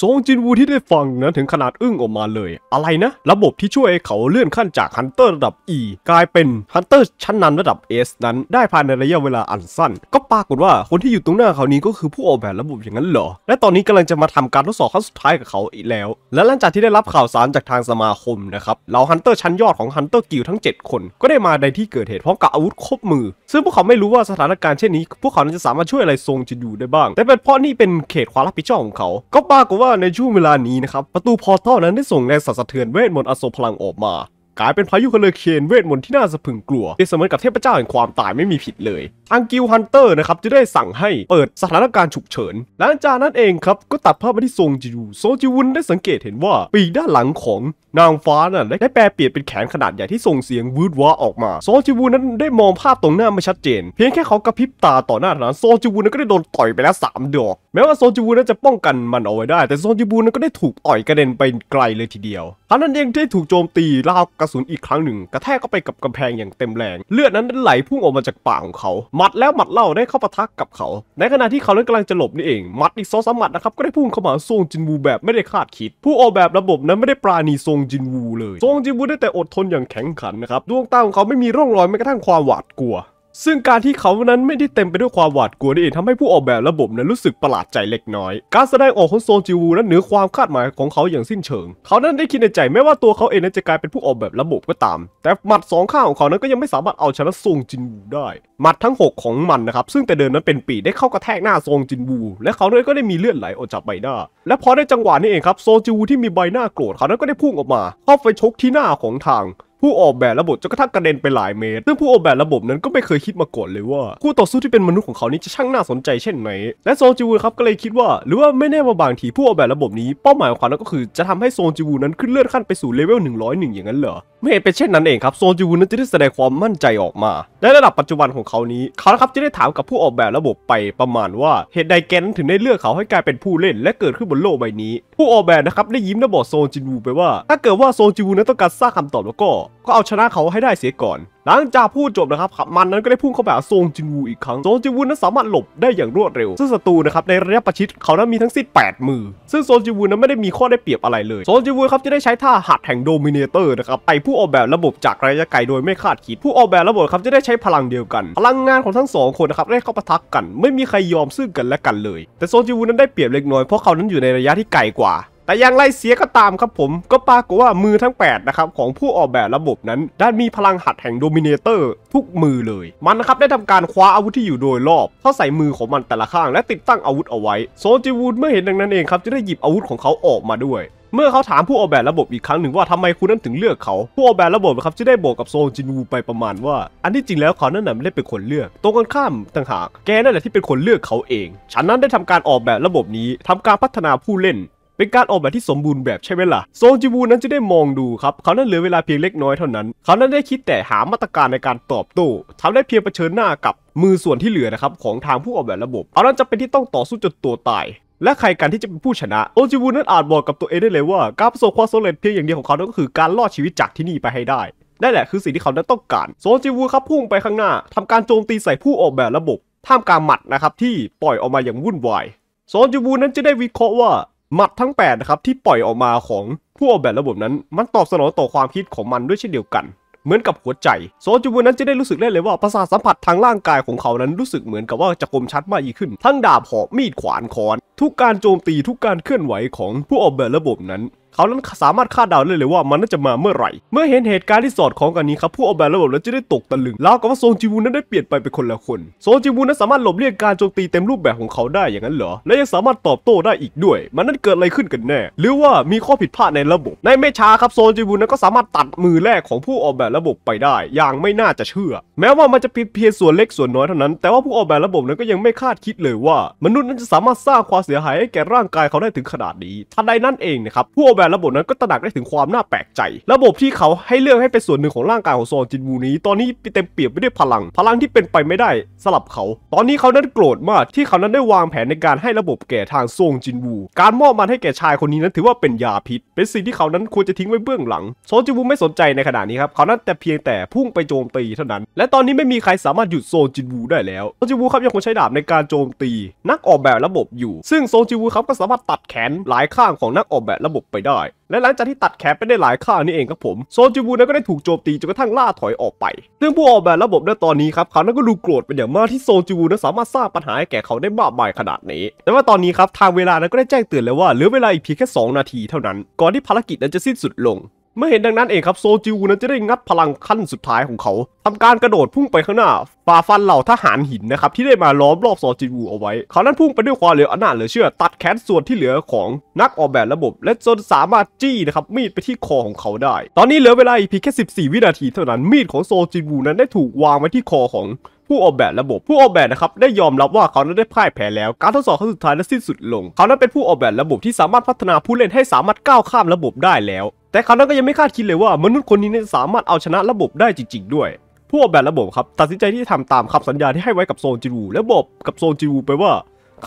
ซงจินวูที่ได้ฟังนั้นถึงขนาดอึ้งออกมาเลย อะไรนะ ระบบที่ช่วยเขาเลื่อนขั้นจากฮันเตอร์ระดับ E กลายเป็นฮันเตอร์ชั้นนำระดับ S นั้นได้ภายในระยะเวลาอันสั้น ก็ปรากฏว่าคนที่อยู่ตรงหน้าเขานี้ก็คือผู้ออกแบบระบบอย่างนั้นเหรอ และตอนนี้กำลังจะมาทำการทดสอบครั้งสุดท้ายกับเขาอีกแล้ว และหลังจากที่ได้รับข่าวสารจากทางสมาคมนะครับเหล่าฮันเตอร์ชั้นยอดของฮันเตอร์กิลทั้ง7 คน ก็ได้มาในที่เกิดเหตุพร้อมกับอาวุธครบมือ ซึ่งพวกเขาไม่รู้ว่าสถานการณ์เช่นนี้ พวกเขาจะสามารถช่วยอะไรซงจินวูได้บ้าง แต่เป็นเพราะนี่เป็นเขตความรับผิดชอบของเขาก็ปรากฏว่าในช่วงเวลานี้นะครับ ประตูพอร์ทัลนั้นได้ส่งแรงสั่นสะเทือนเวทมนต์อโศพลังออกมา กลายเป็นพายุฮอริเคนเวทมนต์ที่น่าสะพึงกลัวเปรียบเสมือนกับเทพเจ้าแห่งความตายไม่มีผิดเลยอังกิวฮันเตอร์นะครับจะได้สั่งให้เปิดสถานการณ์ฉุกเฉินหลังจากนั้นเองครับ ก็ตัดภาพไปที่ทรงจิวโซจิวุนได้สังเกตเห็นว่าปีกด้านหลังของนางฟ้าน่ะได้แปลเปลี่ยนเป็นแขนขนาดใหญ่ที่ส่งเสียงวืดวาออกมาโซจิวุนนั้นได้มองภาพตรงหน้าไม่ชัดเจน เพียงแค่เขากระพริบตาต่อหน้านั้นโซจิวุนก็ได้โดนต่อยไปแล้ว3ดอกแม้ว่าโซจิวุนนั้นจะป้องกันมันเอาไว้ได้ แต่โซจิวุนนั้นก็ได้ถูกต่อยกระเด็นไปไกลเลยทีเดียวท่านั้นเองได้ถูกโจมตีลากกระสุนอีกครั้งหนึ่ง กระแทกเข้าไปกับกำแพงอย่างเต็มแรง เลือดนั้นไหลพุ่งออกมาจากปากของเขามัดแล้วมัดเล่าได้เข้าปะทะกับเขา ในขณะที่เขาเล่นกำลังจะหลบนี่เอง มัดอีกสองสามัดนะครับก็ได้พุ่งเข้ามาซงจินวูแบบไม่ได้คาดคิด ผู้ออกแบบระบบนั้นไม่ได้ปราณีรงจินวูเลยรงจินวูได้แต่อดทนอย่างแข็งขันนะครับดวงตาของเขาไม่มีร่องรอยแม้กระทั่งความหวาดกลัวซึ่งการที่เขานั้นไม่ได้เต็มไปด้วยความหวาดกลัวนี่เองทำให้ผู้ออกแบบระบบนั้นรู้สึกประหลาดใจเล็กน้อย การแสดงออกของโซนจิวูนั้นเหนือความคาดหมายของเขาอย่างสิ้นเชิง เขานั้นได้คิดในใจแม้ว่าตัวเขาเองนั้นจะกลายเป็นผู้ออกแบบระบบก็ตาม แต่หมัดสองข้างของเขานั้นก็ยังไม่สามารถเอาชนะโซงจินวูได้ หมัดทั้ง 6 ของมันนะครับซึ่งแต่เดิมนั้นเป็นปีได้เข้ากระแทกหน้าโซงจินวูและเขานั้ยก็ได้มีเลือดไหลออกจากใบหน้า และพอได้จังหวะนี้เองครับโซจิวูที่มีใบหน้าโกรธเขานั้นก็ได้พุ่งออกมาเข้าไปชกที่หน้าของทางผู้ออกแบบระบบจนกระทั่งกระเด็นไปหลายเมตร ซึ่งผู้ออกแบบระบบนั้นก็ไม่เคยคิดมาก่อนเลยว่า คู่ต่อสู้ที่เป็นมนุษย์ของเขานี้จะช่างน่าสนใจเช่นไหนและโซนจิวูครับก็เลยคิดว่าหรือว่า ไม่แน่ว่าบางทีผู้ออกแบบระบบนี้เป้าหมายของเขาก็คือ จะทำให้โซนจิวูนั้นขึ้นเลื่อนขั้นไปสู่เลเวล101 อย่างนั้นเหรอ ไม่เป็นเช่นนั้นเองครับโซนจิวูนั้นจะได้แสดงความมั่นใจออกมาและระดับปัจจุบันของเขานี้เขาครับจะได้ถามกับผู้ออกแบบระบบไปประมาณว่าเหตุใดแกนถึงได้เลือกเขาให้กลายเป็นผู้เล่น และเกิดขึ้นบนโลกใบนี้ ผู้ออกแบบนะครับได้ยิ้มและบอกโซจิวูไปว่าถ้าเกิดว่าโซจิวูนั้นต้องการสร้างคำตอบแล้วก็ก็เอาชนะเขาให้ได้เสียก่อน หลังจากพูดจบนะครับขับ มันนั้นก็ได้พุ่งเข้าไปหาซงจินวูอีกครั้งซงจินวูนั้นสามารถหลบได้อย่างรวดเร็ว ซึ่งศัตรูนะครับในระยะประชิดเขานั้นมีทั้งสิ้น8มือ ซึ่งโซงจินวูนั้นไม่ได้มีข้อได้เปรียบอะไรเลย โซงจินวูครับจะได้ใช้ท่าหัดแห่งโดมิเนเตอร์นะครับไปผู้ออกแบบระบบจากระยะไกลโดยไม่คาดคิด ผู้ออกแบบระบบครับจะได้ใช้พลังเดียวกัน พลังงานของทั้งสองคนนะครับได้เข้าปะทักกัน ไม่มีใครยอมซึ่งกันและกันเลย แต่ซงจินวูนั้นได้เปรียบเล็กน้อยเพราะเขานั้นอยู่ในระยะที่ไกลกว่าแต่อย่างไรเสียก็ตามครับผม ก็ปรากฏว่ามือทั้ง8นะครับของผู้ออกแบบระบบนั้น ด้านมีพลังหัดแห่งโดมิเนเตอร์ทุกมือเลย มันนะครับได้ทำการคว้าอาวุธที่อยู่โดยรอบ เข้าใส่มือของมันแต่ละข้าง และติดตั้งอาวุธเอาไว้ โซจิวูดเมื่อเห็นดังนั้นเองครับจะได้หยิบอาวุธของเขาออกมาด้วย เมื่อเขาถามผู้ออกแบบระบบอีกครั้งหนึ่ง ว่าทำไมคุณนั้นถึงเลือกเขาผู้ออกแบบระบบนะครับจะได้บอกกับโซนจินวูไปประมาณ ว่า อันที่จริงแล้วเขานั่นน่ะไม่ได้เป็นคนเลือกตรงกันข้ามต่างหากแกนั่นแหละที่เป็นคนเลือกเขาเองฉันนั้นได้ทำการออกแบบระบบนี้ ทำการพัฒนาผู้เล่นเป็นการออกแบบที่สมบูรณ์แบบใช่ไหมล่ะ โซนจิวูนั้นจะได้มองดูครับ เขานั้นเหลือเวลาเพียงเล็กน้อยเท่านั้น เขานั้นได้คิดแต่หามาตรการในการตอบโต้ทำได้เพียงเผชิญหน้ากับมือส่วนที่เหลือนะครับของทางผู้ออกแบบระบบ เอานั้นจะเป็นที่ต้องต่อสู้จนตัวตาย และใครกันที่จะเป็นผู้ชนะโอจิวูนั้นอาจบอกกับตัวเองได้เลยว่าการประสบความสำเร็จเพียงอย่างเดียวของเขานั่นก็คือการรอดชีวิตจากที่นี่ไปให้ได้ ได้แหละคือสิ่งที่เขานั้นต้องการ โซจิวูครับพุ่งไปข้างหน้า ทำการโจมตีใส่ผู้ออกแบบระบบท่ามกลางหมัดนะครับที่ปล่อยออกมาอย่างวุ่นวายโซจิวูนั้นจะได้วิเคราะห์ว่าหมัดทั้ง8นะครับที่ปล่อยออกมาของผู้ออกแบบระบบนั้น มันตอบสนองต่อความคิดของมันด้วยเช่นเดียวกัน เหมือนกับหัวใจโซจูบุนั้นจะได้รู้สึกได้เลยว่าประสาทสัมผัสทางร่างกายของเขานั้นรู้สึกเหมือนกับว่าจะคมชัดมากยิ่งขึ้น ทั้งดาบหอกมีดขวานคอน ทุกการโจมตีทุกการเคลื่อนไหวของผู้ออกแบบระบบนั้นเขานั้นสามารถคาดเดาได้เลยว่ามันน่าจะมาเมื่อไหร่ เมื่อเห็นเหตุการณ์ที่สอดคล้องกันนี้ครับผู้ออกแบบระบบแล้วจะได้ตกตะลึงแล้วก็ว่าโซนจิวูนั้นได้เปลี่ยนไปเป็นคนละคน โซนจิวูนั้นสามารถหลบเลี่ยงการโจมตีเต็มรูปแบบของเขาได้อย่างนั้นเหรอ และยังสามารถตอบโต้ได้อีกด้วย มันนั้นเกิดอะไรขึ้นกันแน่ หรือว่ามีข้อผิดพลาดในระบบ ในไม่ช้าครับโซนจิวูนั้นก็สามารถตัดมือแรกของผู้ออกแบบระบบไปได้อย่างไม่น่าจะเชื่อ แม้ว่ามันจะเพียงส่วนเล็กส่วนน้อยเท่านั้น แต่ว่าผู้ออกแบบระบบนั้นก็ยังไม่คาดคิดเลยว่า มนุษย์นั้นจะสามารถสร้างความเสียหายให้แก่ร่างกายเขาได้ถึงขนาดนี้ทันใดนั้นเองนะครับผู้ออกแบวระบบนั้นก็ตระหนักได้ถึงความน่าแปลกใจ ระบบที่เขาให้เลือกให้เป็นส่วนหนึ่งของร่างกายของซอนจินวูนี้ตอนนี้เต็มเปี่ยมไปด้วยพลังพลังที่เป็นไปไม่ได้สลับเขา ตอนนี้เขานั้นโกรธมากที่เขานั้นได้วางแผนในการให้ระบบแก่ทางซงจินวู การมอบมันให้แก่ชายคนนี้นั้นถือว่าเป็นยาพิษ เป็นสิ่งที่เขานั้นควรจะทิ้งไว้เบื้องหลังซอนจินวูไม่สนใจในขณะนี้ครับ เขานั้นแต่เพียงแต่พุ่งไปโจมตีเท่านั้น และตอนนี้ไม่มีใครสามารถหยุดโซจินวูได้แล้วโซจินวูครับยังคงใช้ดาบในการโจมตี นักออกแบบระบบอยู่ซึ่งโซจินวูครับก็สามารถตัดแขนหลายข้างของนักออกแบบระบบไปได้ได้และหลังจากที่ตัดแขนไปได้หลายข้างนี่เองครับผมโซนจูบูนั้นก็ได้ถูกโจมตีจนกระทั่งล่าถอยออกไปซึ่งผู้ออกแบบระบบในตอนนี้ครับเขานั้นก็ดูโกรธเป็นอย่างมากที่โซนจูบูนั้นสามารถสร้างปัญหาให้แก่เขาได้มากมายขนาดนี้แต่ว่าตอนนี้ครับทางเวลานั้นก็ได้แจ้งเตือนแล้วว่าเหลือเวลาอีกเพียงแค่ 2 นาทีเท่านั้น ก่อนที่ภารกิจนั้นจะสิ้นสุดลงเมื่อเห็นดังนั้นเองครับโซจิวนั้นจะได้งัดพลังขั้นสุดท้ายของเขา ทำการกระโดดพุ่งไปข้างหน้าฝ่าฟันเหล่าทหารหินนะครับที่ได้มาล้อมรอบโซจิวเอาไว้เขานั้นพุ่งไปด้วยความเร็วอันน่าเหลือเชื่อ ตัดแขนส่วนที่เหลือของนักออกแบบระบบ และจนสามารถจี้นะครับมีดไปที่คอของเขาได้ ตอนนี้เหลือเวลาเพียงแค่14วินาทีเท่านั้นมีดของโซจิวนั้นได้ถูกวางไว้ที่คอของผู้ออกแบบระบบผู้ออกแบบนะครับได้ยอมรับว่าเขานั้นได้พ่ายแพ้แล้วการทดสอบครั้งสุดท้ายนั้นสิ้นสุดลงเขานั้นเป็นผู้ออกแบบระบบที่สามารถพัฒนาผู้เล่นให้สามารถก้าวข้ามระบบได้แล้ว แต่เขานั้นก็ยังไม่คาดคิดเลยว่ามนุษย์คนนี้สามารถเอาชนะระบบได้จริงๆด้วย ผู้ออกแบบระบบครับตัดสินใจที่จะทำตามคำสัญญาที่ให้ไว้กับโซนจิรูและบอกกับโซนจิรูไปว่า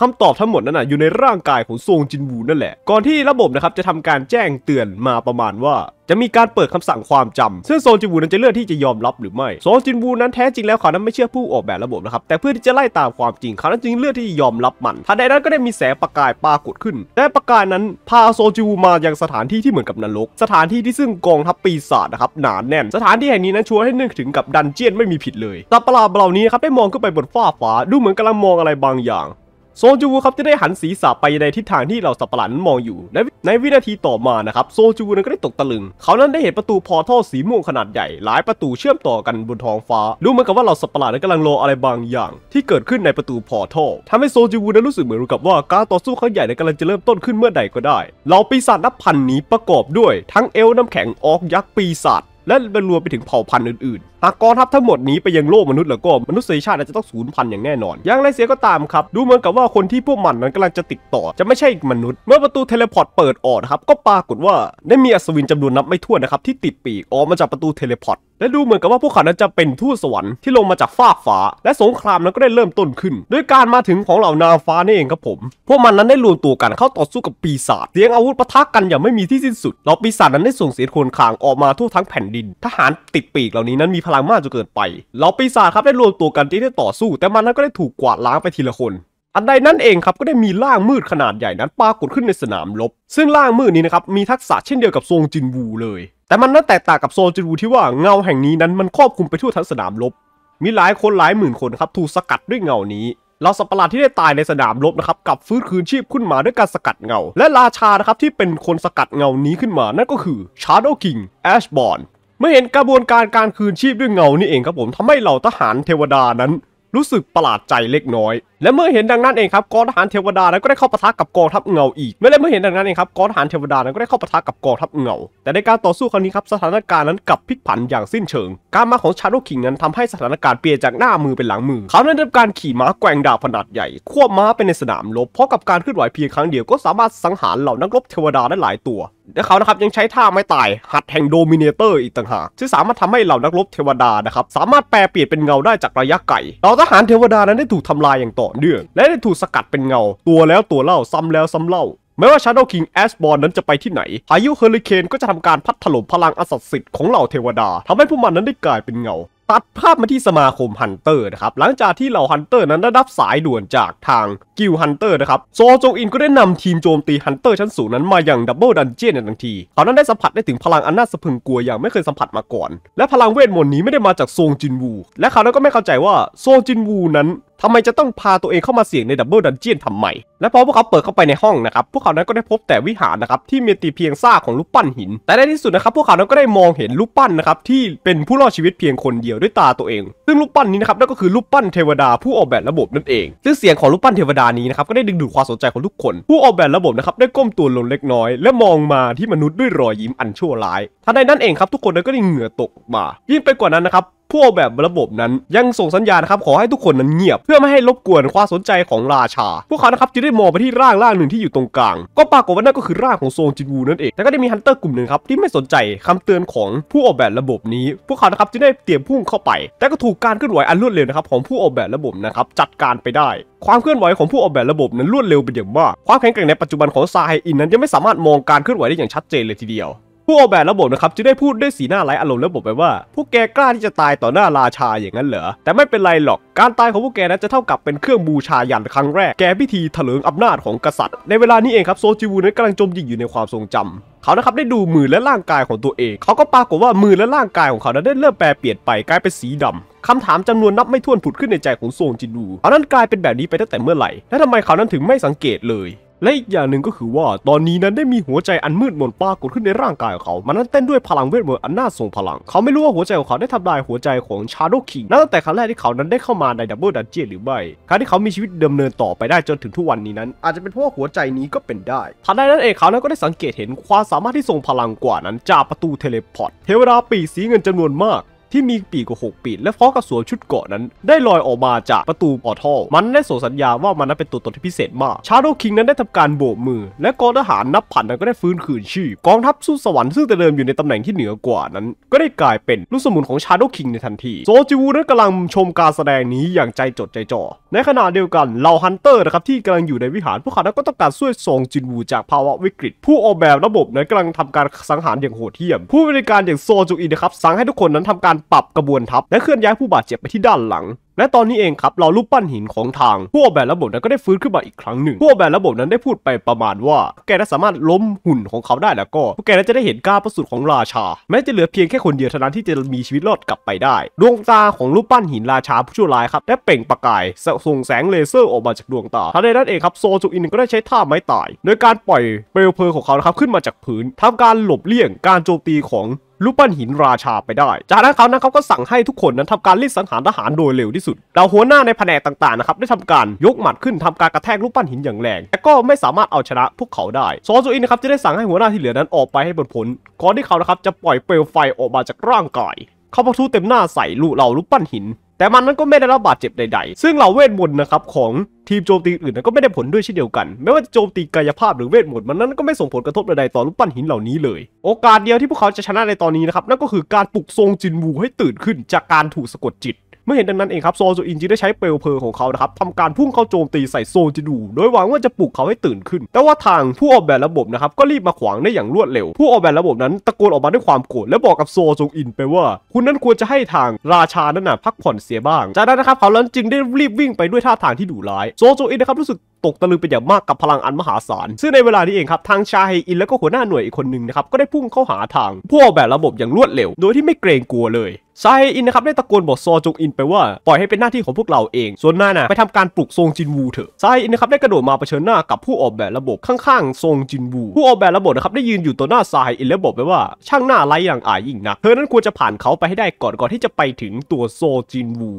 คำตอบทั้งหมดนั้นนะอยู่ในร่างกายของซงจินวู นั่นแหละ ก่อนที่ระบบนะครับจะทำการแจ้งเตือนมาประมาณว่า จะมีการเปิดคำสั่งความจำซึ่งโซงจินวูนั้นจะเลือกที่จะยอมรับหรือไม่โซงจินวูนั้นแท้จริงแล้วเขานั้นไม่เชื่อผู้ออกแบบระบบนะครับ แต่เพื่อที่จะไล่ตามความจริง เขานั้นจึงเลือกที่จะยอมรับมันทันใดนั้นก็ได้มีแสงประกายปรากฏขึ้น และประกายนั้นพาโซงจินวูมายังสถานที่ที่เหมือนกับนรก สถานที่ที่ซึ่งกองทัพปีศาจนะครับหนานแน่น สถานที่แห่งนี้นั้นชวนให้นึกถึงกับดันเจียนไม่มีผิดเลยตาประหลาดเหล่านี้ครับได้มองขึ้นไปบนฟ้าฟ้า ดูเหมือนกำลังมองอะไรบางอย่างโซจูครับจะได้หันศีรษะไปในทิศทางที่เราสับปะหลันมองอยู่ในในวินาทีต่อมานะครับโซจูนั้นก็ได้ตกตะลึงเขานั้นได้เห็นประตูพอท่อสีม่วงขนาดใหญ่ หลายประตูเชื่อมต่อกันบนท้องฟ้ารู้เหมือนกับว่าเราสับปะหลันนั้นกำลังรออะไรบางอย่าง ที่เกิดขึ้นในประตูพอท่อทำให้โซจูนั้นรู้สึกเหมือนกับว่า การต่อสู้ครั้งใหญ่นั้นกำลังจะเริ่มต้นขึ้นเมื่อใดก็ได้เราปีศาจนับพันนี้ประกอบด้วย ทั้งเอลน้ำแข็งออกยักษ์ปีศาจและบรรวมไปถึงเผ่าพันธุ์อื่นๆหากกองทัพทั้งหมดนี้ไปยังโลกมนุษย์แล้วก็มนุษยชาติอาจจะต้องสูญพันธุ์อย่างแน่นอน อย่างไรเสียก็ตามครับ ดูเหมือนกับว่าคนที่พวกมันนั้นกำลังจะติดต่อ จะไม่ใช่มนุษย์ เมื่อประตูเทเลพอร์ตเปิดออกครับ ก็ปรากฏว่าได้มีอัศวินจำนวนนับไม่ถ้วนนะครับ ที่ติดปีกออกมาจากประตูเทเลพอร์ตและดูเหมือนกับว่าพวกเขานั้นจะเป็นทูตสวรรค์ที่ลงมาจากฟากฟ้า และสงครามนั้นก็ได้เริ่มต้นขึ้น ด้วยการมาถึงของเหล่านาฟ้านี่เองครับผม พวกมันนั้นได้รวมตัวกันเข้าต่อสู้กับปีศาจเสียงอาวุธปะทะกันอย่างไม่มีที่สิ้นสุดเหล่าปีศาจนั้นได้ส่งเสียงโคลนคางออกมาทั่วทั้งแผ่นดดินทหารติดปีกเหล่านี้นั้นมีพลังมากจนเกินไปเหล่าปีศาจครับได้รวมตัวกันที่จะต่อสู้ แต่มันนั้นก็ได้ถูกกวาดล้างไปทีละคน อันใดนั่นเองครับก็ได้มีล่างมืดขนาดใหญ่นั้นปรากฏขึ้นในสนามรบ ซึ่งล่างมืดนี้นะครับมีทักษะเช่นเดียวกับโซงจินวูเลย แต่มันนั้นแตกต่างกับโซนจินวูที่ว่าเงาแห่งนี้นั้นมันครอบคลุมไปทั่วทั้งสนามรบมีหลายคนหลายหมื่นคนครับถูกสกัดด้วยเงานี้เราสัปหลาดที่ได้ตายในสนามรบนะครับกับฟื้นคืนชีพขึ้นมาด้วยการสกัดเงา และราชานะครับที่เป็นคนสกัดเงานี้ขึ้นมานั่นก็คือชาร์โดกิงแอชบอนเมื่อเห็นกระบวนการการคืนชีพด้วยเงานี่เองครับผมทำให้เหล่าทหารเทวดานั้นรู้สึกประหลาดใจเล็กน้อย และเมื่อเห็นดังนั้นเองครับกองทหารเทวดานั้นก็ได้เข้าปะทะกับกองทัพเงาอีกและเมื่อเห็นดังนั้นเองครับกองทหารเทวดานั้นก็ได้เข้าปะทะกับกองทัพเงา แต่ในการต่อสู้ครั้งนี้ครับสถานการณ์นั้นกลับพลิกผันอย่างสิ้นเชิง การมาของชาโดคิงนั้นทำให้สถานการณ์เปลี่ยนจากหน้ามือเป็นหลังมือเขาได้ทำการขี่ม้าแกว่งดาบขนาดใหญ่ ควบม้าไปในสนามรบเพราะกับการเคลื่อนไหวเพียงครั้งเดียวก็ สามารถสังหารเหล่านักรบเทวดาได้หลายตัวและเขานะครับยังใช้ท่าไม่ตาย หัดแห่งโดมิเนเตอร์อีกต่างหากซึ่งสามารถทำให้เหล่านักรบเทวดานะครับสามารถแปลเปลี่ยนเป็นเงาได้จากระยะไกลเหล่าทหารเทวดานั้นได้ถูกทำลายอย่างต่อเนื่อง และได้ถูกสกัดเป็นเงาตัวแล้วตัวเล่าซ้ำแล้วซ้ำเล่า ไม่ว่าชาโด o w King a อ b o r n นั้นจะไปที่ไหนพายุเฮอริเคนก็จะทำการพัดถล่มพลังอสัตสิทธิ์ของเหล่าเทวดาทำให้พวกมันนั้นได้กลายเป็นเงาตัดภาพมาที่สมาคมฮันเตอร์นะครับหลังจากที่เหล่าฮันเตอร์นั้นได้รับสายด่วนจากทางกิลฮันเตอร์นะครับโซจงอินก็ได้นำทีมโจมตีฮันเตอร์ชั้นสูงนั้นมาอย่างดับเบิลดันเจียนในทันทีเขานั้นได้สัมผัสได้ถึงพลังอันน่าสะพึงกลัวอย่าง ไม่เคยสัมผัสมาก่อน และพลังเวทมนต์นี้ไม่ได้มาจากโซงจินวู และเขานั้นก็ไม่เข้าใจว่าโซงจินวูนั้นทำไมจะต้องพาตัวเองเข้ามาเสี่ยงในดับเบิลดันเจียนทำไม และพอพวกเขาเปิดเข้าไปในห้องนะครับ พวกเขานั้นก็ได้พบแต่วิหารนะครับที่มีตีเพียงซากของรูปปั้นหิน แต่ในที่สุดนะครับ พวกเขานั้นก็ได้มองเห็นรูปปั้นนะครับที่เป็นผู้รอดชีวิตเพียงคนเดียวด้วยตาตัวเอง ซึ่งรูปปั้นนี้นะครับนั่นก็คือรูปปั้นเทวดาผู้ออกแบบระบบนั่นเอง ซึ่งเสียงของรูปปั้นเทวดานี้นะครับก็ได้ดึงดูดความสนใจของทุกคน ผู้ออกแบบระบบนะครับได้ก้มตัวลงเล็กน้อย และมองมาที่มนุษย์ด้วยรอยยิ้มอันชั่วร้ายทันใดนั้นเองครับทุกคนนั้นก็ได้เหงื่อตกมายิ่งไปกว่านั้นนะครับผู้ออกแบบระบบนั้นยังส่งสัญญาณครับขอให้ทุกคนนั้นเงียบเพื่อไม่ให้รบกวนความสนใจของราชา พวกเขานะครับจึงได้มองไปที่ร่างร่างหนึ่งที่อยู่ตรงกลางก็ปรากฏว่านั่นก็คือร่างของโซงจินวูนั่นเองแต่ก็ได้มีฮันเตอร์กลุ่มหนึ่งครับที่ไม่สนใจคำเตือนของผู้ออกแบบระบบนี้พวกเขานะครับจึงได้เตรียมพุ่งเข้าไป แต่ก็ถูกการเคลื่อนไหวอันรวดเร็วนะครับของผู้ออกแบบระบบนะครับจัดการไปได้ ความเคลื่อนไหวของผู้ออกแบบระบบนั้นรวดเร็วเป็นอย่างมากความแข็งแกร่งในปัจจุบันของซาไฮอินนั้นยังไม่สามารถมองการเคลื่อนไหวได้อย่างชัดเจนเลยทีเดียวผู้ออกแบบระบบนะครับจึงได้พูดด้วยสีหน้าไร้อารมณ์และบอกไปว่าพวกแกกล้าที่จะตายต่อหน้าราชาอย่างนั้นเหรอแต่ไม่เป็นไรหรอกการตายของพวกแกนั้นจะเท่ากับเป็นเครื่องบูชายันครั้งแรก แกพิธีถลิงอำนาจของกษัตริย์ในเวลานี้เองครับโซจิวูนั้นกำลังจมดิ่งอยู่ในความทรงจำขานะครับได้ดูมือและร่างกายของตัวเอง เขาก็ปรากฏว่ามือและร่างกายของเขานั้นได้เริ่มแปรเปลี่ยนไปกลายเป็นสีดำ คำถามจำนวนนับไม่ถ้วนผุดขึ้นในใจของโซงจินดูเขานั้นกลายเป็นแบบนี้ไปตั้งแต่เมื่อไหร่และทำไมเขานั้นถึงไม่สังเกตเลยและอีกอย่างหนึ่งก็คือว่าตอนนี้นั้นได้มีหัวใจอันมืดมนปรากฏขึ้นในร่างกายของเขา มันนั้นเต้นด้วยพลังเวทมนต์อันน่าทรงพลัง เขาไม่รู้ว่าหัวใจของเขาได้ทำลายหัวใจของชาโดคิงนั่นตั้งแต่ครั้งแรกที่เขานั้นได้เข้ามาในดับเบิลดันเจียนหรือไม่การที่เขามีชีวิตดำเนินต่อไปได้จนถึงทุกวันนี้นั้น อาจจะเป็นเพราะหัวใจนี้ก็เป็นได้ ทันใดนั้นเองเขานั้นก็ได้สังเกตเห็นความสามารถที่ทรงพลังกว่านั้นจากประตูเทเลพอร์ตเทวดาปีสีเงินจำนวนมากที่มีปีกกว่าหกปี และพร้อมกับสวมชุดเกาะนั้น ได้ลอยออกมาจากประตูออทอมันได้ส่งสัญญาว่ามันนั้นเป็นตัวตนที่พิเศษมาก ชาโดว์คิงนั้นได้ทำการโบกมือ และกองทหารนับพันนั้นก็ได้ฟื้นคืนชีพ กองทัพสู้สวรรค์ซึ่งแต่เดิมอยู่ในตำแหน่งที่เหนือกว่านั้น ก็ได้กลายเป็น ลูกสมุนของชาโดว์คิงในทันที โซจิวูนั้นกำลังชมการแสดงนี้อย่างใจจดใจจ่อ ในขณะเดียวกันเหล่าฮันเตอร์นะครับที่กำลังอยู่ในวิหารพวกเขาก็ต้องการช่วยซองจินวูจากภาวะวิกฤต ผู้ออกแบบระบบนั้นกำลังทำการสังหารอย่างโหดเหี้ยม ผู้บริการอย่างโซจูอินนะครับสั่งให้ทุกคนนั้นทำการการปรับกระบวนทัพและเคลื่อนย้ายผู้บาดเจ็บไปที่ด้านหลัง และตอนนี้เองครับเรารูปปั้นหินของทางผู้ออกแบบระบบนั้นก็ได้ฟื้นขึ้นมาอีกครั้งหนึ่งผู้ออกแบบระบบนั้นได้พูดไปประมาณว่า แกนั้นสามารถล้มหุ่นของเขาได้แล้วก็พวกแกนั้นจะได้เห็นก้าประสูติของราชาแม้จะเหลือเพียงแค่คนเดียวเท่านั้น ที่จะมีชีวิตรอดกลับไปได้ดวงตาของรูปปั้นหินราชาผู้ชั่วร้ายครับได้เปล่งประกายส่งแสงเลเซอร์ออกมาจากดวงตาทันใดนั้นเองครับโซจูอินก็ได้ใช้ท่าไม้ตาย โดยการปล่อยเปลวเพลิงของเขาครับขึ้นมาจากพื้น ทำการหลบเลี่ยง การโจมตีของรูปปั้นหินราชาไปได้ จากนั้นเขานั้นเขาก็สั่งให้ทุกคนนั้นทำการรีดสังหารทหารโดยเร็วที่สุดเาวาหัวหน้าในแผนกต่างๆนะครับได้ทำการยกหมัดขึ้นทำการกระแทกรูปปั้นหินอย่างแรง แต่ก็ไม่สามารถเอาชนะพวกเขาได้ ซอจูอินนะครับจะได้สั่งให้หัวหน้าที่เหลือนั้นออกไปให้บนผลก่อนที่เขานะครับจะปล่อยเปลวไฟออกมาจากร่างกาย เขาพักทูเต็มหน้าใส่ลูกเหล่ารูปปั้นหินแต่มันนั้นก็ไม่ได้รับบาดเจ็บใดๆ ซึ่งเหล่าเวทมนต์นะครับ ของทีมโจมตีอื่นก็ไม่ได้ผลด้วยเช่นเดียวกัน ไม่ว่าจะโจมตีกายภาพหรือเวทมนต์มันนั้นก็ไม่ส่งผลกระทบใดๆต่อรูปปั้นหินเหล่านี้เลย โอกาสเดียวที่พวกเขาจะชนะในตอนนี้นะครับ นั่นก็คือการปลุกทรงจินวูให้ตื่นขึ้น จากการถูกสะกดจิตเมื่อเห็นดังนั้นเองครับโซจูอินจึงได้ใช้เปลวเพลิงของเขานะครับทำการพุ่งเข้าโจมตีใส่โซจิดู โดยหวังว่าจะปลุกเขาให้ตื่นขึ้น แต่ว่าทางผู้ออกแบบระบบนะครับ ก็รีบมาขวาง ได้อย่างรวดเร็ว ผู้ออกแบบระบบนั้นตะโกนออกมาด้วยความโกรธและบอกกับโซจูอิน ไปว่า คุณนั้นควรจะให้ทางราชานั้นน่ะพักผ่อนเสียบ้าง จากนั้นนะครับเขาลั้นจึงได้รีบวิ่งไปด้วยท่าทางที่ดุร้ายโซจูอินนะครับรู้สึกตกตะลึงเป็นอย่างมากกับพลังอันมหาศาลซึ่งในเวลานี้เองครับทางชาเฮอินและก็หัวหน้าหน่วยอีกคนหนึ่งนะครับก็ได้พุ่งเข้าหาทางผู้ออกแบบระบบอย่างรวดเร็ว โดยที่ไม่เกรงกลัวเลยไซอินนะครับได้ตะโกนบอกซอจงอินไปว่า ปล่อยให้เป็นหน้าที่ของพวกเราเอง ส่วนหน้าน่ะไปทำการปลุกซงจินวูเถอะ ไซอินนะครับได้กระโดดมาเผชิญหน้ากับผู้ออกแบบระบบข้างๆซงจินวู ผู้ออกแบบระบบนะครับได้ยืนอยู่ต่อหน้าไซอินและบอกไปว่าช่างหน้าไรอย่างอายยิ่งนะเธอนั้นควรจะผ่านเขาไปให้ได้ก่อนก่อนที่จะไปถึงตัวโซจินวู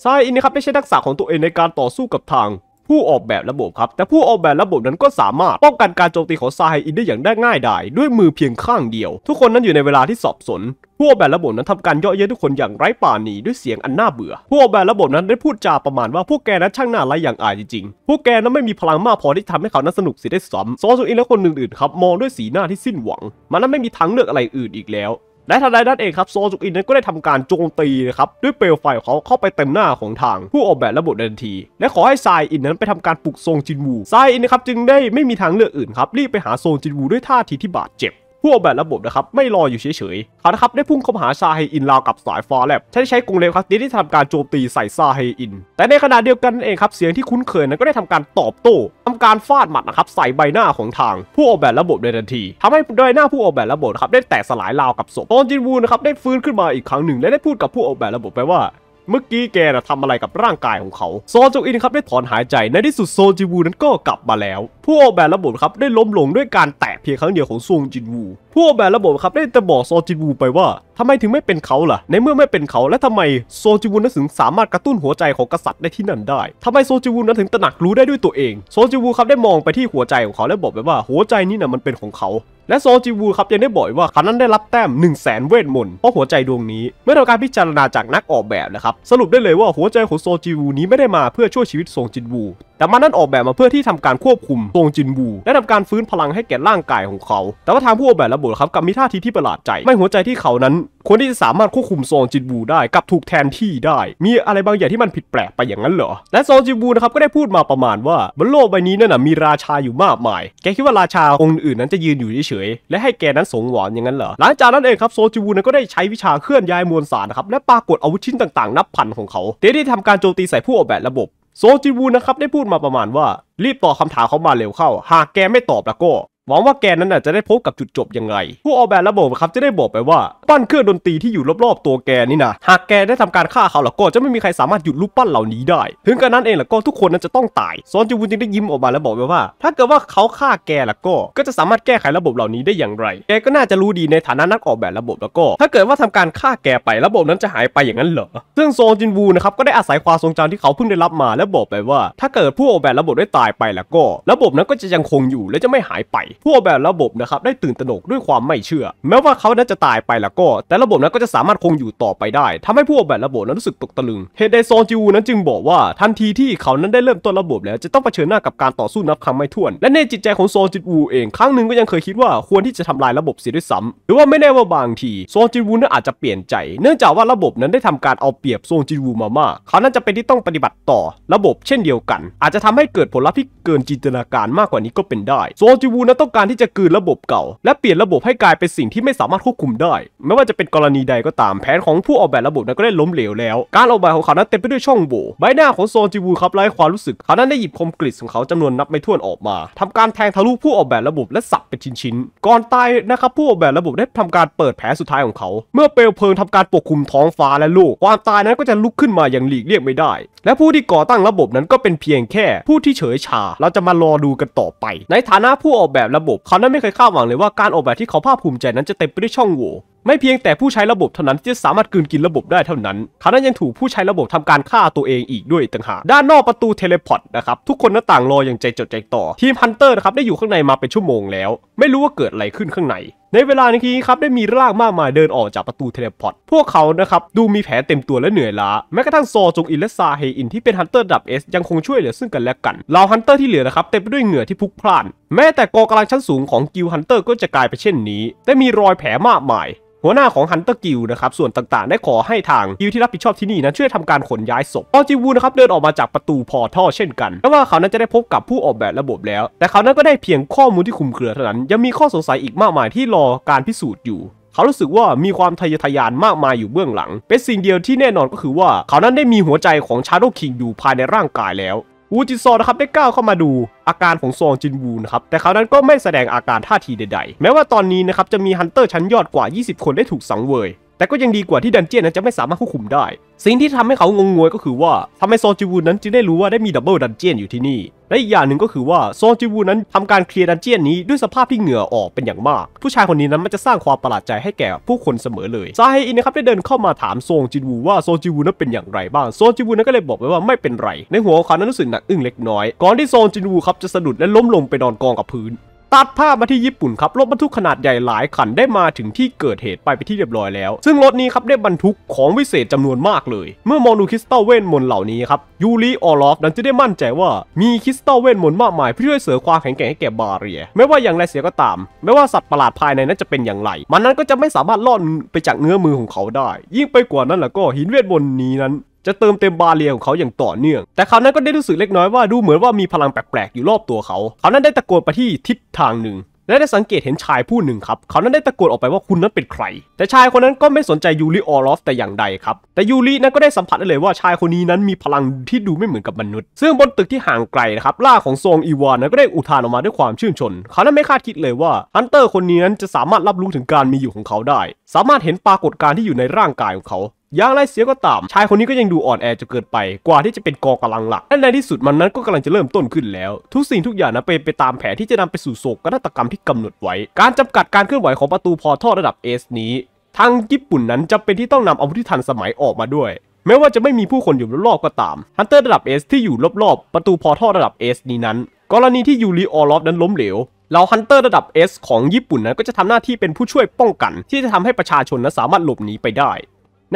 ไซอินนะครับได้ใช้ทักษะของตัวเองในการต่อสู้กับทางผู้ออกแบบระบบครับ แต่ผู้ออกแบบระบบนั้นก็สามารถป้องกันการโจมตีของซาไฮอินได้อย่างได้ง่ายดายด้วยมือเพียงข้างเดียว ทุกคนนั้นอยู่ในเวลาที่สอบสน ผู้ออกแบบระบบนั้นทำการเยาะเย้ยทุกคนอย่างไร้ป่าหนีด้วยเสียงอันน่าเบื่อ ผู้ออกแบบระบบนั้นได้พูดจาประมาณว่า พวกแกนั้นช่างน่าไรอย่างอายจริงๆ พวกแกนั้นไม่มีพลังมากพอที่ทำให้เขานั้นสนุกเสียได้ซ้ำซอสุอินและคนอื่นๆครับมองด้วยสีหน้าที่สิ้นหวัง มันนั้นไม่มีทางเลือกอะไรอื่นอีกแล้วและทันใดนั้นเองครับโซจุกอินนั้นก็ได้ทำการโจมตีนะครับด้วยเปลวไฟของเขาเข้าไปเต็มหน้าของทาง ผู้ออกแบบระบบทันที และขอให้ไซายอินนั้นไปทำการปลุกโซงจินวู ไซายอินนะครับจึงได้ ไม่มีทางเลือกอื่นครับรีบไปหาโซจินวูด้วยท่าทีที่บาดเจ็บผู้ออกแบบระบบนะครับไม่รออยู่เฉยๆเขานะครับได้พุ่งเข้าหาซาไฮอินราวกับสายฟ้าแลบใช้ใช้กรงเล็บครับที่ได้ทำการโจมตีใส่ซาไฮอิน แต่ในขณะเดียวกันนั่นเองครับเสียงที่คุ้นเคยนั้นก็ได้ทำการตอบโต้ทำการฟาดหมัดนะครับใส่ใบหน้าของทางผู้ออกแบบระบบในทันที ทำให้ใบหน้าผู้ออกแบบระบบครับได้แตกสลายราวกับศพตอนจินวูนะครับได้ฟื้นขึ้นมาอีกครั้งหนึ่งและได้พูดกับผู้ออกแบบระบบไปว่าเมื่อกี้แกนะทำอะไรกับร่างกายของเขา โซจูอินครับได้ถอนหายใจ ในที่สุดโซจิวูนั้นก็กลับมาแล้ว ผู้ออกแบบระบบครับได้ล้มลงด้วยการแตะเพียงครั้งเดียวของซงจินวู ผู้ออกแบบระบบครับได้แต่บอกโซจิวูไปว่า ทำไมถึงไม่เป็นเขาล่ะ ในเมื่อไม่เป็นเขาและทำไมโซจิวูนั้นถึงสามารถกระตุ้นหัวใจของกษัตริย์ได้ที่นั่นได้ ทำไมโซจิวูนั้นถึงตระหนักรู้ได้ด้วยตัวเอง โซจิวูครับได้มองไปที่หัวใจของเขาและบอกไปว่าหัวใจนี่นะมันเป็นของเขาและโซจิวูครับยังได้บอกว่าเขานั้นได้รับแต้ม 1 0 0 0 0แสนเวทมนต์เพราะหัวใจดวงนี้ เมื่อทำการพิจารณาจากนักออกแบบนะครับ สรุปได้เลยว่าหัวใจของโซจิวู นี้ไม่ได้มาเพื่อช่วยชีวิตโซจินวูแต่มันนั้นออกแบบมาเพื่อที่ทำการควบคุมตรงจินบู และทำการฟื้นพลังให้แก่ร่างกายของเขา แต่ว่าทางผู้ออกแบบระบุครับกับมีท่าทีที่ประหลาดใจ ไม่หัวใจที่เขานั้น คนที่จะสามารถควบคุมโซนจินบูได้กับถูกแทนที่ได้ มีอะไรบางอย่างที่มันผิดแปลกไปอย่างนั้นเหรอ และโซนจินบูนะครับก็ได้พูดมาประมาณว่าบนโลกใบนี้นั่นนะมีราชาอยู่มากมายแกคิดว่าราชาองค์อื่นนั้นจะยืนอยู่เฉยๆและให้แกนั้นสงหวนอย่างนั้นเหรอหลังจากนั้นเองครับโซนจินบูนั้นก็ได้ใช้วิชาเคลื่อนย้ายมวลสารนะครับและปรากฏอาวุธชิ้นต่าง ๆนับพันของเขาเดที่ทำการโจมตีใส่ผู้ออกแบบระบบโซจิวูนะครับได้พูดมาประมาณว่า รีบตอบคำถามเขามาเร็วเข้า หากแกไม่ตอบแล้วก็ หวังว่าแกนั้นจะได้พบกับจุดจบยังไงผู้ออกแบบระบบครับจะได้บอกไปว่าปั้นเครื่องดนตรีที่อยู่รอบๆตัวแกนี่นะหากแกได้ทำการฆ่าเขาแล้วก็จะไม่มีใครสามารถหยุดรูปปั้นเหล่านี้ได้ ถึงกระนั้นเองแล้วก็ทุกคนนั้นจะต้องตาย ซอนจูบุนจึงได้ยิ้มออกมาแล้วบอกไปว่า ถ้าเกิดว่าเขาฆ่าแกแล้วก็ก็จะสามารถแก้ไขระบบเหล่านี้ได้อย่างไร แกก็น่าจะรู้ดีในฐานะนักออกแบบระบบแล้วก็ ถ้าเกิดว่าทำการฆ่าแกไประบบนั้นจะหายไปอย่างนั้นเหรอซึ่งซอนจินวูนะครับก็ได้อาศัยความทรงจำที่เขาเพิ่งได้รับมาและบอกไปว่า ถ้าเกิดผู้ออกแบบระบบได้ตายไปแล้วก็ ระบบนั้นก็จะยังคงอยู่ และจะไม่หายไป ผู้ออกแบบระบบนะครับได้ตื่นตระหนกด้วยความไม่เชื่อแม้ว่าเขานั้นจะตายไปแล้วก็แต่ระบบนั้นก็จะสามารถคงอยู่ต่อไปได้ ทำให้ผู้ออกแบบระบบนั้นรู้สึกตกตะลึง เฮเดซอนจิวูนั้นจึงบอกว่าทันทีที่เขานั้นได้เริ่มต้นระบบแล้ว จะต้องเผชิญหน้ากับการต่อสู้นับครั้งไม่ถ้วน และในจิตใจของซอนจิวูเองครั้งหนึ่งก็ยังเคยคิดว่าควรที่จะทำลายระบบเสียด้วยซ้ำ หรือว่าไม่แน่ว่าบางทีซอนจิวูนั้นอาจจะเปลี่ยนใจ เนื่องจากว่าระบบนั้นได้ทำการเอาเปรียบซอนจิวูมามาก เขานั้นจะเป็นที่ต้องปฏิบัติต่อระบบ เช่นเดียวกัน อาจจะทำให้เกิดผลลัพธ์ที่เกินจินตนาการมากกว่านี้ก็เป็นได้อนจิวูนั้นต้องการที่จะกืนระบบเก่า และเปลี่ยนระบบให้กลายเป็นสิ่งที่ไม่สามารถควบคุมได้ไม่ว่าจะเป็นกรณีใดก็ตามแผนของผู้ออกแบบระบบนั้นก็ได้ล้มเหลวแล้วการออกแบบของเขานั้นเต็มไปด้วยช่องโหว่ใบหน้าของโซนจิวูครับไร้ความรู้สึกเขานั้นได้หยิบคมกริดของเขาจำนวนนับไม่ถ้วนออกมา ทำการแทงทะลุผู้ออกแบบระบบและสับเป็นชิ้นๆก่อนตายนะครับผู้ออกแบบระบบได้ทำการเปิดแผลสุดท้ายของเขา เมื่อเปลวเพลิงทำการปกคลุมท้องฟ้าและโลกความตายนั้นก็จะลุกขึ้นมาอย่างหลีกเลี่ยงไม่ได้ และผู้ที่ก่อตั้งระบบนั้นก็เป็นเพียงแค่ผู้ที่เฉยชาเราจะมารอดูกันต่อไป ในฐานะผู้ออกแบบระบบเขานั้นไม่เคยคาดหวังเลยว่าการออกแบบที่เขาภาคภูมิใจนั้นจะเต็มไปด้วยช่องโหว่ให้เพียงแต่ผู้ใช้ระบบเท่านั้นที่จะสามารถกืนกินระบบได้เท่านั้นเขานั้นยังถูกผู้ใช้ระบบทำการฆ่าตัวเองอีกด้วยต่างหาก ด้านนอกประตูเทเลพอร์ตนะครับ ทุกคนน้าต่างรออย่างใจจดใจต่อ ทีมฮันเตอร์นะครับได้อยู่ข้างในมาเป็นชั่วโมงแล้ว ไม่รู้ว่าเกิดอะไรขึ้นข้างใน ในเวลานี้ครับได้มีร่างมากมายเดินออกจากประตูเทเลพอร์ตพวกเขานะครับดูมีแผลเต็มตัวและเหนื่อยล้าแม้กระทั่งซอจงอินและซาเฮอิน ที่เป็นฮันเตอร์ดับเอสยังคงช่วยเหลือซึ่งกันและกันเหล่าฮันเตอร์ที่เหลือนะครับเต็มไปด้วยเหงื่อที่พุกพล่านแม้แต่กองกำลังชั้นสูงของกิลฮันเตอร์ก็จะกลายไปเช่นนี้ได้มีรอยแผลมากมายหัวหน้าของฮันเตอร์กิลนะครับส่วนต่างๆ ได้ขอให้ทางกิลที่รับผิดชอบที่นี่ นั้นช่วยทำการขนย้ายศพพอจิวูนะครับเดินออกมาจากประตูพอท่อเช่นกันแม้ว่าเขานั้นจะได้พบกับผู้ออกแบบระบบแล้ว แต่เขานั้นก็ได้เพียงข้อมูลที่คุมเครือเท่านั้น ยังมีข้อสงสัยอีกมากมายที่รอการพิสูจน์อยู่ เขารู้สึกว่ามีความทะเยอทะยานมากมายอยู่เบื้องหลัง เป็นสิ่งเดียวที่แน่นอนก็คือว่า เขานั้นได้มีหัวใจของชาโดคิงอยู่ภายในร่างกายแล้วอูจินซอนะครับได้ก้าวเข้ามาดูอาการของซองจินวูนะครับแต่เขานั้นก็ไม่แสดงอาการท่าทีใดๆ แม้ว่าตอนนี้นะครับจะมีฮันเตอร์ชั้นยอดกว่า 20 คนได้ถูกสังเวยแต่ก็ยังดีกว่าที่ดันเจี้ยนนั้นจะไม่สามารถควบคุมได้ สิ่งที่ทำให้เขางงงวยก็คือว่าทำให้โซจิวูนั้นจึงได้รู้ว่าได้มีดับเบิลดันเจี้ยนอยู่ที่นี่ และอีกอย่างหนึ่งก็คือว่าโซจิวูนั้นทำการเคลียร์ดันเจี้ยนนี้ด้วยสภาพที่เหงื่อออกเป็นอย่างมาก ผู้ชายคนนี้นั้นมันจะสร้างความประหลาดใจให้แก่ผู้คนเสมอเลย ซาเฮอินนะครับได้เดินเข้ามาถามโซจิวูว่าโซจิวูนั้นเป็นอย่างไรบ้างโซจิวูนั้นก็เลยบอกไปว่าไม่เป็นไร ในหัวของเขานั้นรู้สึกหนักอึ้งเล็กน้อยก่อนที่โซจิวูครับจะสะดุดและล้มลงไปนอนกองกับพื้นตัดภาพมาที่ญี่ปุ่นครับรถบรรทุกขนาดใหญ่หลายคันได้มาถึงที่เกิดเหตุไปไปที่เรียบร้อยแล้ว ซึ่งรถนี้ครับได้บรรทุกของวิเศษจำนวนมากเลย เมื่อมองดูคริสตัลเวนมนเหล่านี้ครับ ยูริออร์ล็อกนั้นจะได้มั่นใจว่ามีคริสตัลเวนมนมากมาย เพื่อช่วยเสริมความแข็งแกร่งให้แก่บาเรีย ไม่ว่าอย่างไรเสียก็ตาม ไม่ว่าสัตว์ประหลาดภายในนั้นจะเป็นอย่างไร มันนั้นก็จะไม่สามารถล่อนไปจากเงื้อมือของเขาได้ยิ่งไปกว่านั้นแล้วก็หินเวทมนต์นี้นั้นจะเติมเต็มบาเรียของเขาอย่างต่อเนื่อง แต่คราวนั้นก็ได้รู้สึกเล็กน้อยว่าดูเหมือนว่ามีพลังแปลก ๆ อยู่รอบตัวเขา เขานั้นได้ตะโกนไปที่ทิศทางหนึ่ง และได้สังเกตเห็นชายผู้หนึ่งครับ เขานั้นได้ตะโกนออกไปว่าคุณนั้นเป็นใคร แต่ชายคนนั้นก็ไม่สนใจยูริออรอฟแต่อย่างใดครับ แต่ยูรินั้นก็ได้สัมผัสได้เลยว่า ชายคนนี้นั้นมีพลังที่ดูไม่เหมือนกับมนุษย์ ซึ่งบนตึกที่ห่างไกลนะครับล่าของซองอีวานนั้นก็ได้อุทานออกมาด้วยความชื่นชน เขานั้นไม่คาดคิดเลยว่าฮันเตอร์คนนี้นั้นจะสามารถรับรู้ถึงการมีอยู่ของเขาได้ สามารถเห็นปรากฏการณ์ที่อยู่ในร่างกายของเขาอย่างไรเสียก็ตามชายคนนี้ก็ยังดูอ่อนแอจะเกิดไป กว่าที่จะเป็นกองกำลังหลักและในที่สุดมันนั้นก็กำลังจะเริ่มต้นขึ้นแล้ว ทุกสิ่งทุกอย่างนะเป็นไปตามแผนที่จะนำไปสู่โศกนตกรรมที่กำหนดไว้ การจำกัดการเคลื่อนไหวของประตูพอท่อระดับเอสนี้ ทางญี่ปุ่นนั้นจำเป็นที่ต้องนำอาวุธที่ทันสมัยออกมาด้วย แม้ว่าจะไม่มีผู้คนอยู่รอบๆก็ตาม ฮันเตอร์ระดับเอสที่อยู่รอบๆประตูพอท่อระดับเอสนี้นั้นกรณีที่ยูริออลอฟนั้นล้มเหลวเราฮันเตอร์ระดับ S ของญี่ปุ่นนั้นก็จะทำหน้าที่เป็นผู้ช่วยป้องกัน ที่จะทำให้ประชาชนนั้นสามารถหลบหนีไปได้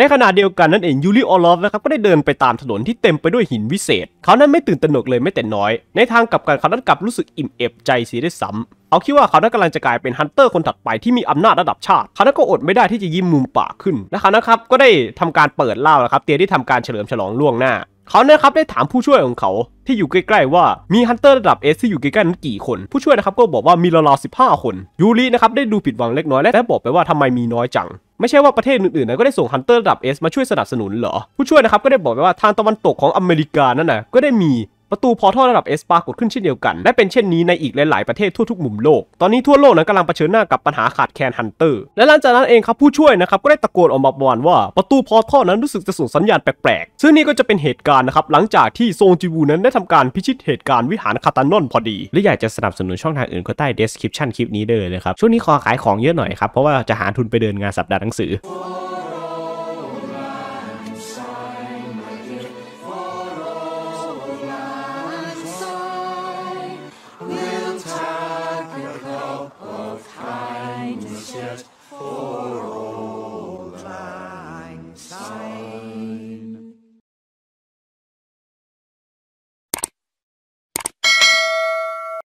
ในขณะเดียวกันนั่นเองยูริออลอฟนะครับก็ได้เดินไปตามถนนที่เต็มไปด้วยหินวิเศษ เขานั้นไม่ตื่นตระหนกเลยไม่แต่น้อยในทางกลับกันเขานั้นกลับรู้สึกอิ่มเอบใจเสียด้วยซ้ำเขาคิดว่าเขานั้นกำลังจะกลายเป็นฮันเตอร์คนถัดไปที่มีอำนาจระดับชาติ เขานั้นก็อดไม่ได้ที่จะยิ้มมุมปากขึ้นและเขานะครับก็ได้ทำการเปิดเล่านะครับ เตียที่ทำการเฉลิมฉลองล่วงหน้า เขานะครับได้ถามผู้ช่วยของเขา ที่อยู่ใกล้ ๆว่ามีฮันเตอร์ระดับเอสที่อยู่ใกล้ๆนั้นกี่คนผู้ช่วยนะครับก็บอกว่ามีราวๆสิบห้าคนยูรินะครับได้ดูผิดหวังเล็กน้อย และบอกไปว่าทำไมมีน้อยจังไม่ใช่ว่าประเทศอื่นๆนะก็ได้ส่งฮันเตอร์ระดับ S มาช่วยสนับสนุนเหรอ ผู้ช่วยนะครับ ก็ได้บอกไปว่าทางตะวันตกของอเมริกา นั่นนะก็ได้มีประตูพอท่อระดับเอสปากฏขึ้นเช่นเดียวกัน และเป็นเช่นนี้ในอีกหลาย ๆ ประเทศทั่วทุกมุมโลก ตอนนี้ทั่วโลกนั้นกำลังเผชิญหน้ากับปัญหาขาดแคลนฮันเตอร์ และหลังจากนั้นเองครับ ผู้ช่วยนะครับก็ได้ตะโกนออกมาบอกาว่าประตูพอท่อนั้นรู้สึกจะส่งสัญญาณแปลกๆ ซึ่งนี่ก็จะเป็นเหตุการณ์นะครับหลังจากที่โซงจิวูนั้นได้ทำการพิชิตเหตุการณ์วิหารคาตานอนพอดี และอยากจะสนับสนุนช่องทางอื่นก็ใต้ description คลิปนี้เลยนะครับช่วงนี้ขอขายของเยอะหน่อยครับเพราะว่าจะหาทุนไปเดินงานสัปดาห์หนังสือ